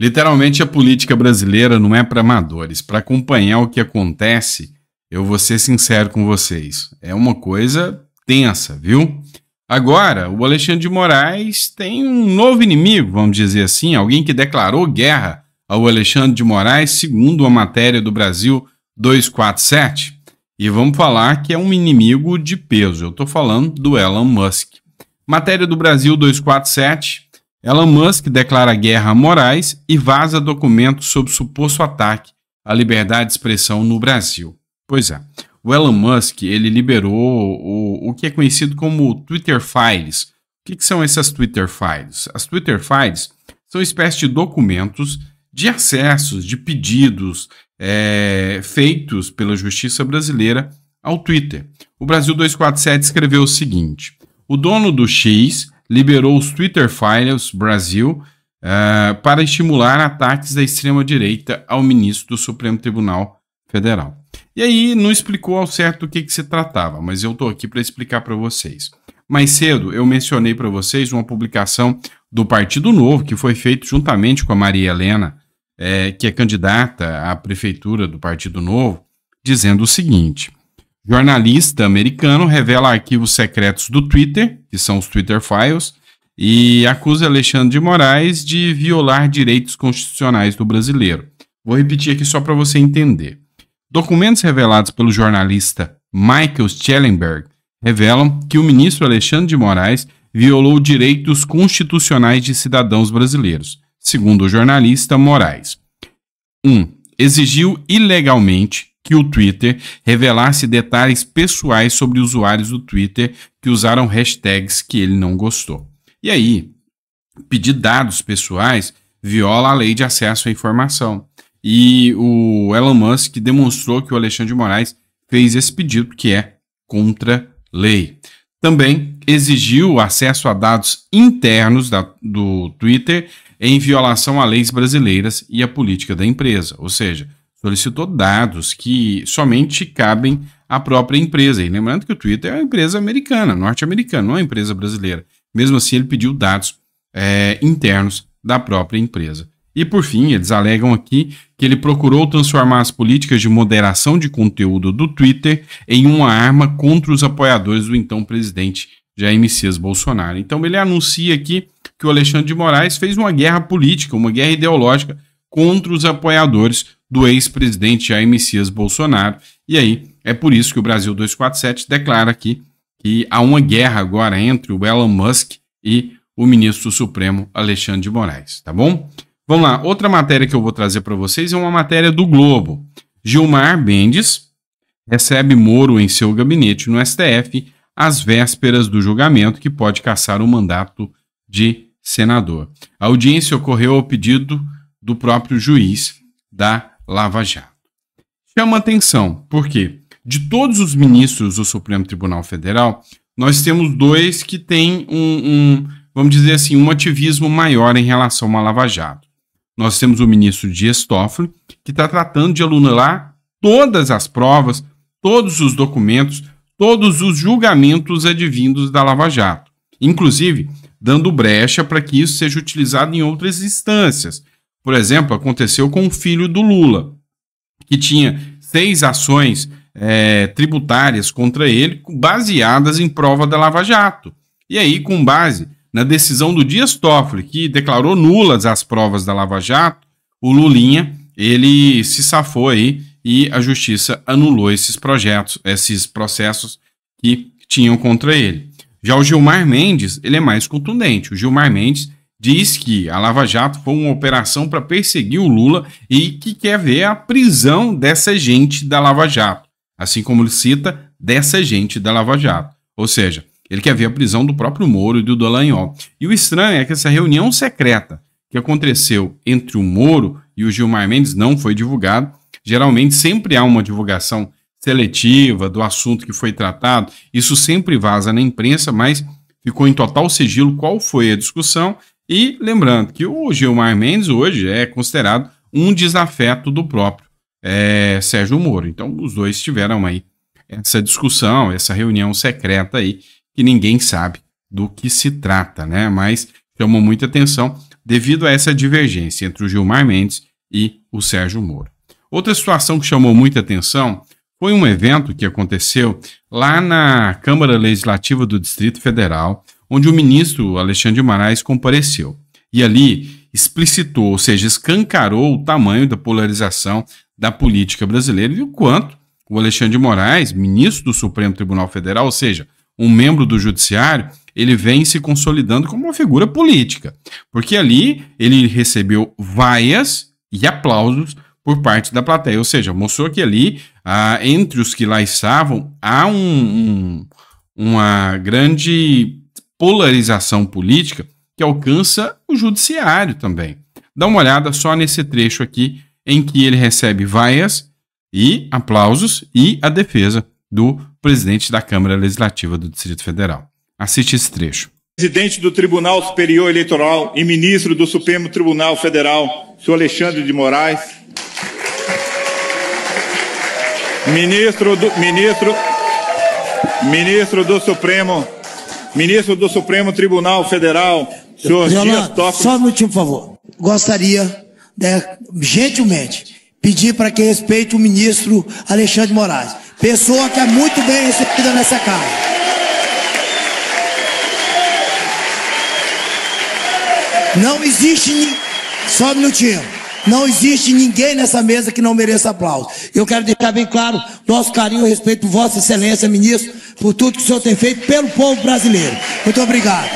Literalmente, a política brasileira não é para amadores. Para acompanhar o que acontece, eu vou ser sincero com vocês. É uma coisa tensa, viu? Agora, o Alexandre de Moraes tem um novo inimigo, vamos dizer assim, alguém que declarou guerra ao Alexandre de Moraes, segundo a matéria do Brasil 247. E vamos falar que é um inimigo de peso. Eu estou falando do Elon Musk. Matéria do Brasil 247 Elon Musk declara guerra a Moraes e vaza documentos sobre suposto ataque à liberdade de expressão no Brasil. Pois é, o Elon Musk ele liberou o, o que é conhecido como Twitter Files. O que, que são essas Twitter Files? As Twitter Files são espécie de documentos de acessos, de pedidos é, feitos pela justiça brasileira ao Twitter. O Brasil 247 escreveu o seguinte: o dono do X liberou os Twitter Files Brasil uh, para estimular ataques da extrema-direita ao ministro do Supremo Tribunal Federal. E aí não explicou ao certo o que, que se tratava, mas eu estou aqui para explicar para vocês. Mais cedo eu mencionei para vocês uma publicação do Partido Novo que foi feita juntamente com a Maria Helena, é, que é candidata à prefeitura do Partido Novo, dizendo o seguinte: Jornalista americano revela arquivos secretos do Twitter, que são os Twitter Files, e acusa Alexandre de Moraes de violar direitos constitucionais do brasileiro. Vou repetir aqui só para você entender. Documentos revelados pelo jornalista Michael Schellenberg revelam que o ministro Alexandre de Moraes violou direitos constitucionais de cidadãos brasileiros, segundo o jornalista Moraes. 1. Um, exigiu ilegalmente que o Twitter revelasse detalhes pessoais sobre usuários do Twitter que usaram hashtags que ele não gostou. E aí, pedir dados pessoais viola a lei de acesso à informação. E o Elon Musk demonstrou que o Alexandre de Moraes fez esse pedido, que é contra lei. Também exigiu acesso a dados internos da, do Twitter em violação a leis brasileiras e a política da empresa. Ou seja, solicitou dados que somente cabem à própria empresa. E lembrando que o Twitter é uma empresa americana, norte-americana, não é uma empresa brasileira. Mesmo assim, ele pediu dados é, internos da própria empresa. E por fim, eles alegam aqui que ele procurou transformar as políticas de moderação de conteúdo do Twitter em uma arma contra os apoiadores do então presidente Jair Messias Bolsonaro. Então ele anuncia aqui que o Alexandre de Moraes fez uma guerra política, uma guerra ideológica contra os apoiadores do ex-presidente Jair Messias Bolsonaro. E aí, é por isso que o Brasil 247 declara aqui que há uma guerra agora entre o Elon Musk e o ministro Supremo Alexandre de Moraes, tá bom? Vamos lá, outra matéria que eu vou trazer para vocês é uma matéria do Globo. Gilmar Mendes recebe Moro em seu gabinete no STF às vésperas do julgamento que pode caçar o mandato de senador. A audiência ocorreu ao pedido do próprio juiz da Lava Jato. Chama atenção, porque de todos os ministros do Supremo Tribunal Federal, nós temos dois que têm um, um vamos dizer assim, um ativismo maior em relação à Lava Jato. Nós temos o ministro Dias Toffoli, que está tratando de alunar todas as provas, todos os documentos, todos os julgamentos advindos da Lava Jato, inclusive dando brecha para que isso seja utilizado em outras instâncias, por exemplo, aconteceu com o filho do Lula, que tinha seis ações é, tributárias contra ele, baseadas em prova da Lava Jato. E aí, com base na decisão do Dias Toffoli, que declarou nulas as provas da Lava Jato, o Lulinha ele se safou aí e a justiça anulou esses projetos, esses processos que tinham contra ele. Já o Gilmar Mendes, ele é mais contundente. O Gilmar Mendes, diz que a Lava Jato foi uma operação para perseguir o Lula e que quer ver a prisão dessa gente da Lava Jato, assim como ele cita dessa gente da Lava Jato. Ou seja, ele quer ver a prisão do próprio Moro e do Dallagnol. E o estranho é que essa reunião secreta que aconteceu entre o Moro e o Gilmar Mendes não foi divulgada. Geralmente sempre há uma divulgação seletiva do assunto que foi tratado. Isso sempre vaza na imprensa, mas ficou em total sigilo qual foi a discussão e lembrando que o Gilmar Mendes hoje é considerado um desafeto do próprio é, Sérgio Moro. Então, os dois tiveram aí essa discussão, essa reunião secreta aí, que ninguém sabe do que se trata, né? Mas chamou muita atenção devido a essa divergência entre o Gilmar Mendes e o Sérgio Moro. Outra situação que chamou muita atenção foi um evento que aconteceu lá na Câmara Legislativa do Distrito Federal, onde o ministro Alexandre de Moraes compareceu. E ali explicitou, ou seja, escancarou o tamanho da polarização da política brasileira e o quanto o Alexandre de Moraes, ministro do Supremo Tribunal Federal, ou seja, um membro do Judiciário, ele vem se consolidando como uma figura política, porque ali ele recebeu vaias e aplausos por parte da plateia, ou seja, mostrou que ali, ah, entre os que lá estavam, há um, um uma grande polarização política que alcança o judiciário também. Dá uma olhada só nesse trecho aqui em que ele recebe vaias e aplausos e a defesa do presidente da Câmara Legislativa do Distrito Federal. Assiste esse trecho. Presidente do Tribunal Superior Eleitoral e ministro do Supremo Tribunal Federal, senhor Alexandre de Moraes. Ministro do, ministro, ministro do Supremo ministro do Supremo Tribunal Federal, senhor Yolanda, Dias Toffoli. Só um minutinho, por favor. Gostaria, né, gentilmente, pedir para que respeite o ministro Alexandre Moraes, pessoa que é muito bem recebida nessa casa. Não existe. Ni... Só um minutinho. Não existe ninguém nessa mesa que não mereça aplauso. Eu quero deixar bem claro nosso carinho e respeito por Vossa Excelência, ministro, por tudo que o senhor tem feito pelo povo brasileiro. Muito obrigado.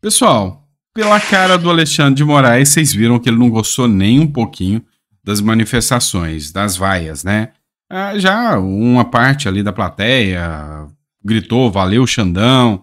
Pessoal, pela cara do Alexandre de Moraes, vocês viram que ele não gostou nem um pouquinho das manifestações, das vaias, né? Ah, já uma parte ali da plateia gritou, valeu Xandão,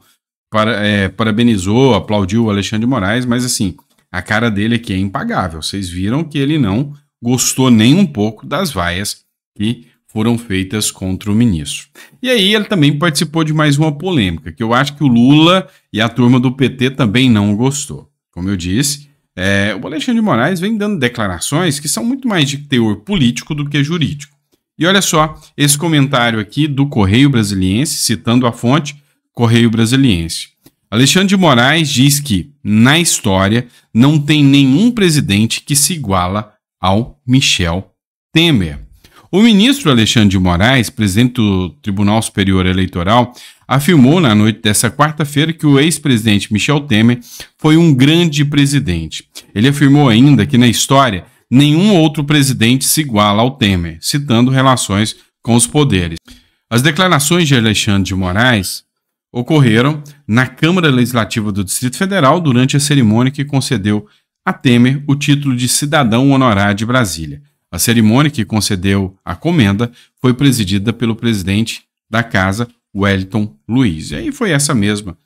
para, é, parabenizou, aplaudiu o Alexandre de Moraes, mas assim, a cara dele aqui é impagável. Vocês viram que ele não gostou nem um pouco das vaias que foram feitas contra o ministro. E aí ele também participou de mais uma polêmica, que eu acho que o Lula e a turma do PT também não gostou. Como eu disse, é, o Alexandre de Moraes vem dando declarações que são muito mais de teor político do que jurídico. E olha só esse comentário aqui do Correio Brasiliense, citando a fonte Correio Brasiliense. Alexandre de Moraes diz que, na história, não tem nenhum presidente que se iguala ao Michel Temer. O ministro Alexandre de Moraes, presidente do Tribunal Superior Eleitoral, afirmou na noite dessa quarta-feira que o ex-presidente Michel Temer foi um grande presidente. Ele afirmou ainda que na história nenhum outro presidente se iguala ao Temer, citando relações com os poderes. As declarações de Alexandre de Moraes ocorreram na Câmara Legislativa do Distrito Federal durante a cerimônia que concedeu a Temer o título de cidadão honorário de Brasília. A cerimônia que concedeu a comenda foi presidida pelo presidente da casa, Wellington Luiz. E aí foi essa mesma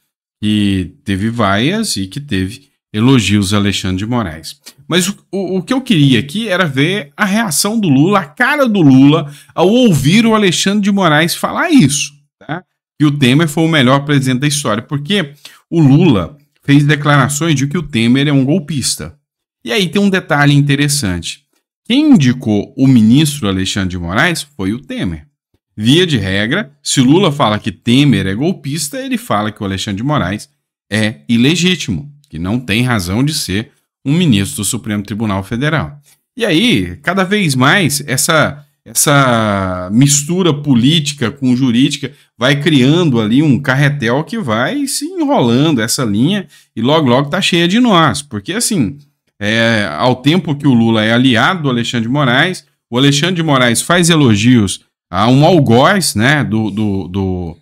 que teve vaias e que teve elogios a Alexandre de Moraes. Mas o, o, o, que eu queria aqui era ver a reação do Lula, a cara do Lula, ao ouvir o Alexandre de Moraes falar isso. Tá? E o Temer foi o melhor presidente da história, porque o Lula fez declarações de que o Temer é um golpista. E aí tem um detalhe interessante. Quem indicou o ministro Alexandre de Moraes foi o Temer. Via de regra, se Lula fala que Temer é golpista, ele fala que o Alexandre de Moraes é ilegítimo, que não tem razão de ser um ministro do Supremo Tribunal Federal. E aí, cada vez mais, essa essa mistura política com jurídica vai criando ali um carretel que vai se enrolando essa linha e logo logo tá cheia de nós, porque assim, é, ao tempo que o Lula é aliado do Alexandre de Moraes, o Alexandre de Moraes faz elogios a um algoz, né, do, do, do,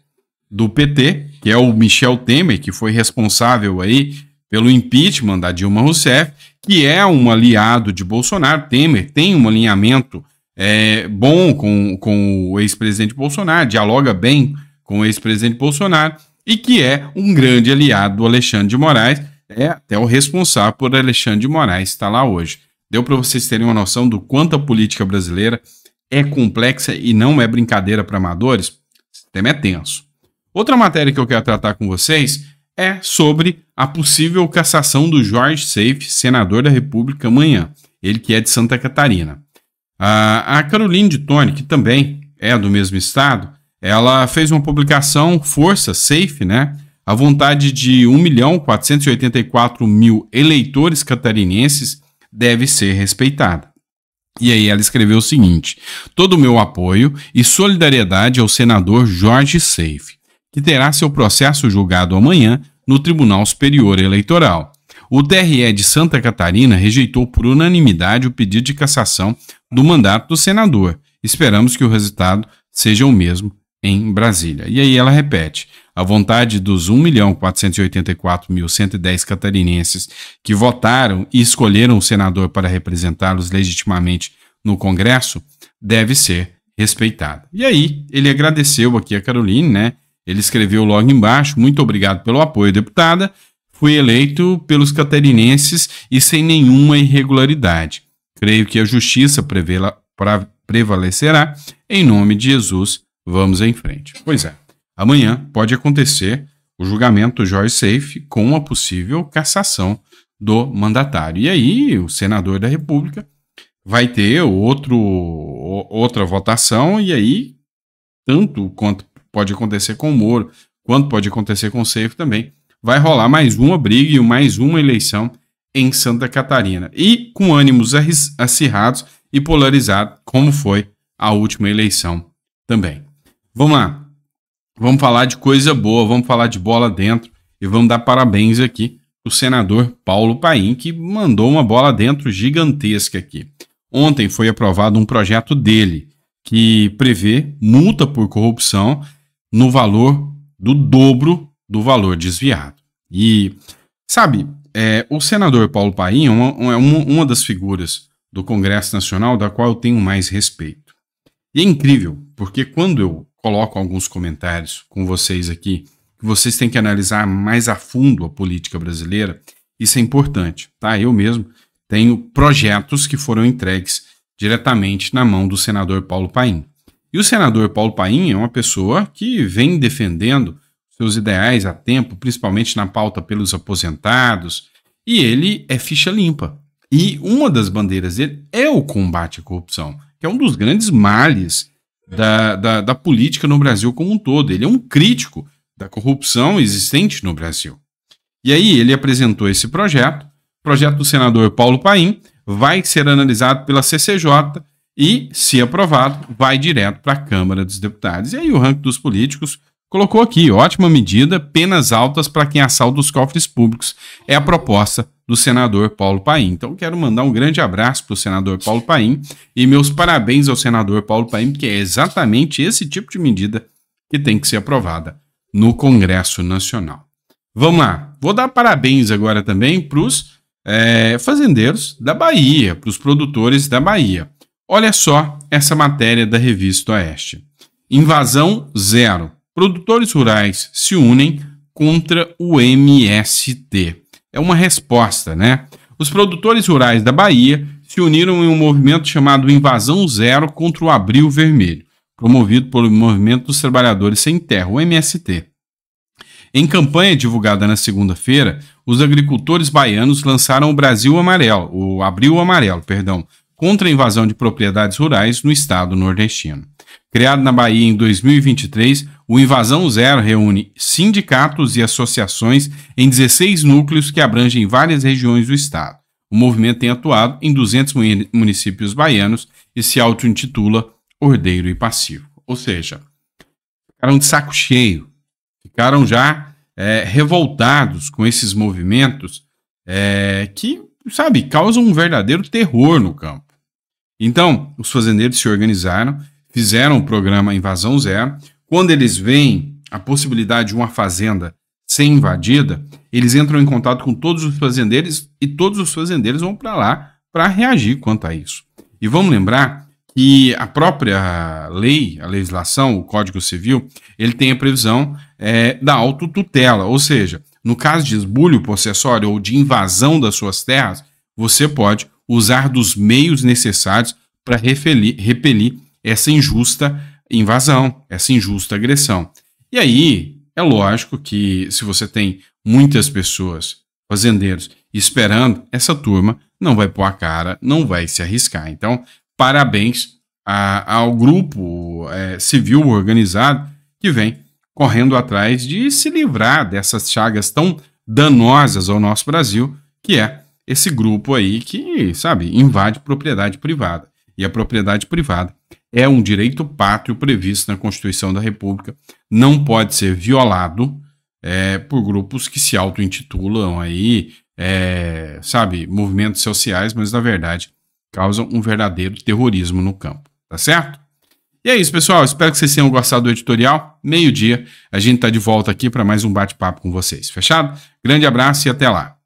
do PT, que é o Michel Temer, que foi responsável aí pelo impeachment da Dilma Rousseff, que é um aliado de Bolsonaro. Temer tem um alinhamento é, bom com, com o ex-presidente Bolsonaro, dialoga bem com o ex-presidente Bolsonaro e que é um grande aliado do Alexandre de Moraes, é até o responsável por Alexandre de Moraes estar lá hoje. Deu para vocês terem uma noção do quanto a política brasileira é complexa e não é brincadeira para amadores? O tema é tenso. Outra matéria que eu quero tratar com vocês é sobre a possível cassação do Jorge Seife, senador da República, amanhã. Ele que é de Santa Catarina. A, a Caroline de Tone, que também é do mesmo estado, ela fez uma publicação, Força Safe, né? A vontade de 1 milhão 484 mil eleitores catarinenses deve ser respeitada. E aí ela escreveu o seguinte: todo o meu apoio e solidariedade ao senador Jorge Seife, que terá seu processo julgado amanhã no Tribunal Superior Eleitoral. O DRE de Santa Catarina rejeitou por unanimidade o pedido de cassação do mandato do senador. Esperamos que o resultado seja o mesmo em Brasília. E aí ela repete: a vontade dos 1.484.110 catarinenses que votaram e escolheram o senador para representá-los legitimamente no Congresso deve ser respeitada. E aí, ele agradeceu aqui a Caroline, né? Ele escreveu logo embaixo: muito obrigado pelo apoio, deputada. Fui eleito pelos catarinenses e sem nenhuma irregularidade. Creio que a justiça prevalecerá. Em nome de Jesus, vamos em frente. Pois é, amanhã pode acontecer o julgamento do Jorge Seife com a possível cassação do mandatário. E aí, o senador da República vai ter outro, outra votação, e aí, tanto quanto pode acontecer com o Moro, quanto pode acontecer com o Safe também, vai rolar mais uma briga e mais uma eleição em Santa Catarina. E com ânimos acirrados e polarizados, como foi a última eleição também. Vamos lá. Vamos falar de coisa boa, vamos falar de bola dentro e vamos dar parabéns aqui o senador Paulo Paim, que mandou uma bola dentro gigantesca aqui. Ontem foi aprovado um projeto dele que prevê multa por corrupção no valor do dobro do valor desviado. E, sabe, é, o senador Paulo Paim é uma, é uma, uma das figuras do Congresso Nacional da qual eu tenho mais respeito. E é incrível, porque quando eu coloco alguns comentários com vocês aqui, que vocês têm que analisar mais a fundo a política brasileira, isso é importante, tá? Eu mesmo tenho projetos que foram entregues diretamente na mão do senador Paulo Paim. E o senador Paulo Paim é uma pessoa que vem defendendo seus ideais a tempo, principalmente na pauta pelos aposentados, e ele é ficha limpa. E uma das bandeiras dele é o combate à corrupção, que é um dos grandes males da, da, da política no Brasil como um todo. Ele é um crítico da corrupção existente no Brasil. E aí ele apresentou esse projeto, projeto do senador Paulo Paim, vai ser analisado pela CCJ e, se aprovado, vai direto para a Câmara dos Deputados. E aí o ranking dos políticos colocou aqui: ótima medida, penas altas para quem assalta os cofres públicos. É a proposta do senador Paulo Paim. Então, quero mandar um grande abraço para o senador Paulo Paim e meus parabéns ao senador Paulo Paim, porque é exatamente esse tipo de medida que tem que ser aprovada no Congresso Nacional. Vamos lá, vou dar parabéns agora também para os é, eh, fazendeiros da Bahia, para os produtores da Bahia. Olha só essa matéria da revista Oeste. Invasão zero. Produtores rurais se unem contra o MST. É uma resposta, né? Os produtores rurais da Bahia se uniram em um movimento chamado Invasão Zero contra o Abril Vermelho, promovido pelo Movimento dos Trabalhadores Sem Terra, o MST. Em campanha divulgada na segunda-feira, os agricultores baianos lançaram o Brasil Amarelo, o Abril Amarelo, perdão, contra a invasão de propriedades rurais no estado nordestino. Criado na Bahia em 2023, o Invasão Zero reúne sindicatos e associações em 16 núcleos que abrangem várias regiões do estado. O movimento tem atuado em 200 municípios baianos e se auto-intitula Ordeiro e Passivo. Ou seja, ficaram de saco cheio, ficaram já é, revoltados com esses movimentos é, que, sabe, causam um verdadeiro terror no campo. Então, os fazendeiros se organizaram fizeram o programa Invasão Zero. Quando eles veem a possibilidade de uma fazenda ser invadida, eles entram em contato com todos os fazendeiros e todos os fazendeiros vão para lá para reagir quanto a isso. E vamos lembrar que a própria lei, a legislação, o Código Civil, ele tem a previsão é, da autotutela, ou seja, no caso de esbulho possessório ou de invasão das suas terras, você pode usar dos meios necessários para repelir essa injusta invasão, essa injusta agressão. E aí, é lógico que se você tem muitas pessoas, fazendeiros, esperando, essa turma não vai pôr a cara, não vai se arriscar. Então, parabéns a, ao grupo é, civil organizado que vem correndo atrás de se livrar dessas chagas tão danosas ao nosso Brasil, que é esse grupo aí que, sabe, invade propriedade privada. E a propriedade privada é um direito pátrio previsto na Constituição da República, não pode ser violado é, por grupos que se auto-intitulam aí, é, sabe, movimentos sociais, mas na verdade causam um verdadeiro terrorismo no campo, tá certo? E é isso, pessoal. Espero que vocês tenham gostado do editorial. Meio-dia, a gente está de volta aqui para mais um bate-papo com vocês. Fechado? Grande abraço e até lá.